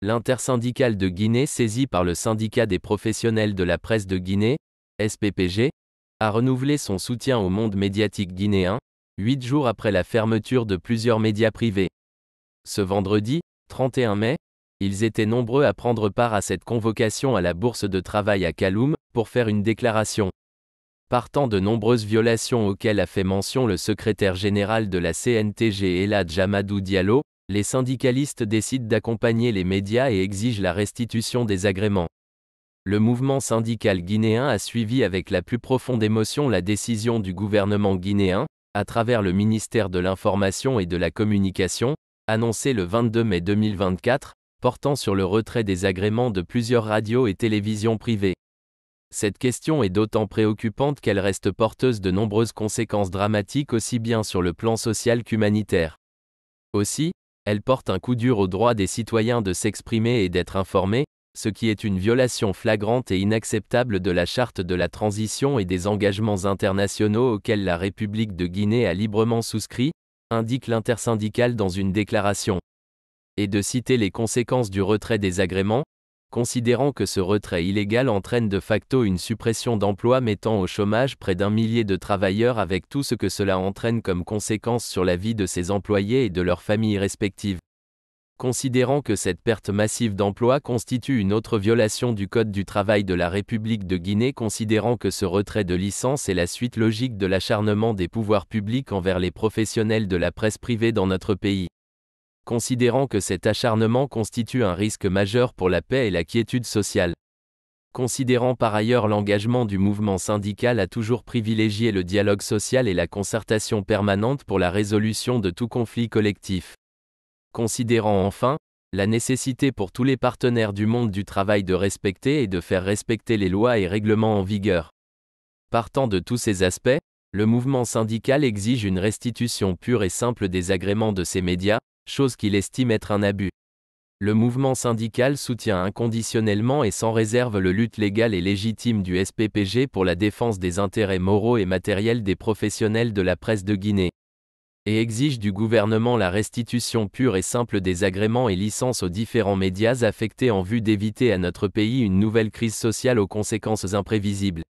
L'intersyndicale de Guinée saisie par le syndicat des professionnels de la presse de Guinée, SPPG, a renouvelé son soutien au monde médiatique guinéen, huit jours après la fermeture de plusieurs médias privés. Ce vendredi, 31 mai, ils étaient nombreux à prendre part à cette convocation à la Bourse de travail à Kaloum pour faire une déclaration. Partant de nombreuses violations auxquelles a fait mention le secrétaire général de la CNTG Elad Jamadou Diallo, les syndicalistes décident d'accompagner les médias et exigent la restitution des agréments. Le mouvement syndical guinéen a suivi avec la plus profonde émotion la décision du gouvernement guinéen, à travers le ministère de l'Information et de la Communication, annoncée le 22 mai 2024, portant sur le retrait des agréments de plusieurs radios et télévisions privées. Cette question est d'autant préoccupante qu'elle reste porteuse de nombreuses conséquences dramatiques aussi bien sur le plan social qu'humanitaire. Aussi, elle porte un coup dur au droit des citoyens de s'exprimer et d'être informés, ce qui est une violation flagrante et inacceptable de la charte de la transition et des engagements internationaux auxquels la République de Guinée a librement souscrit, indique l'intersyndicale dans une déclaration. Et de citer les conséquences du retrait des agréments, considérant que ce retrait illégal entraîne de facto une suppression d'emplois mettant au chômage près d'un millier de travailleurs avec tout ce que cela entraîne comme conséquence sur la vie de ses employés et de leurs familles respectives. Considérant que cette perte massive d'emplois constitue une autre violation du Code du travail de la République de Guinée, considérant que ce retrait de licence est la suite logique de l'acharnement des pouvoirs publics envers les professionnels de la presse privée dans notre pays considérant que cet acharnement constitue un risque majeur pour la paix et la quiétude sociale. Considérant par ailleurs l'engagement du mouvement syndical à toujours privilégier le dialogue social et la concertation permanente pour la résolution de tout conflit collectif. Considérant enfin, la nécessité pour tous les partenaires du monde du travail de respecter et de faire respecter les lois et règlements en vigueur. Partant de tous ces aspects, le mouvement syndical exige une restitution pure et simple des agréments de ses médias, chose qu'il estime être un abus. Le mouvement syndical soutient inconditionnellement et sans réserve le lutte légale et légitime du SPPG pour la défense des intérêts moraux et matériels des professionnels de la presse de Guinée et exige du gouvernement la restitution pure et simple des agréments et licences aux différents médias affectés en vue d'éviter à notre pays une nouvelle crise sociale aux conséquences imprévisibles.